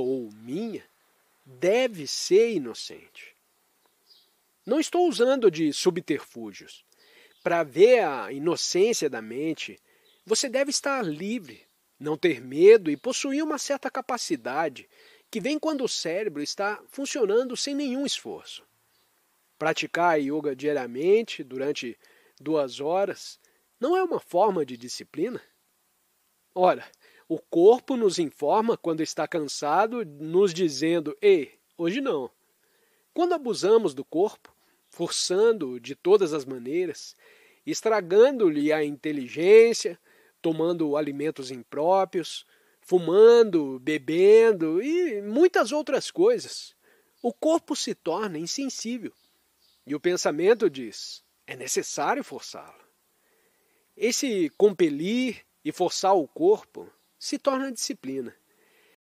ou minha deve ser inocente. Não estou usando de subterfúgios. Para ver a inocência da mente, você deve estar livre, não ter medo e possuir uma certa capacidade que vem quando o cérebro está funcionando sem nenhum esforço. Praticar yoga diariamente, durante duas horas, não é uma forma de disciplina? Ora, o corpo nos informa quando está cansado, nos dizendo: ei, hoje não. Quando abusamos do corpo, forçando-o de todas as maneiras, estragando-lhe a inteligência, tomando alimentos impróprios, fumando, bebendo e muitas outras coisas, o corpo se torna insensível. E o pensamento diz: é necessário forçá-lo. Esse compelir e forçar o corpo se torna disciplina.